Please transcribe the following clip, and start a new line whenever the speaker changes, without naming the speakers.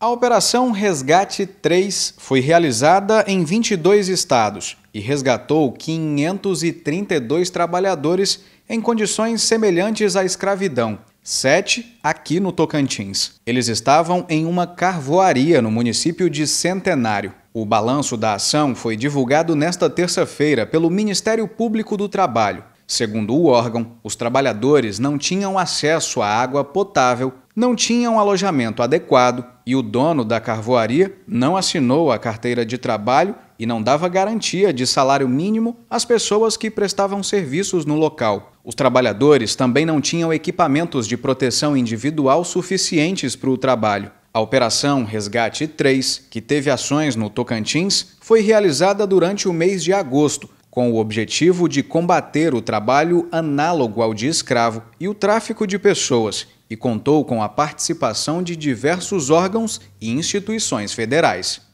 A Operação Resgate 3 foi realizada em 22 estados e resgatou 532 trabalhadores em condições semelhantes à escravidão, sete aqui no Tocantins. Eles estavam em uma carvoaria no município de Centenário. O balanço da ação foi divulgado nesta terça-feira pelo Ministério Público do Trabalho. Segundo o órgão, os trabalhadores não tinham acesso à água potável não tinha um alojamento adequado e o dono da carvoaria não assinou a carteira de trabalho e não dava garantia de salário mínimo às pessoas que prestavam serviços no local. Os trabalhadores também não tinham equipamentos de proteção individual suficientes para o trabalho. A Operação Resgate 3, que teve ações no Tocantins, foi realizada durante o mês de agosto com o objetivo de combater o trabalho análogo ao de escravo e o tráfico de pessoas, e contou com a participação de diversos órgãos e instituições federais.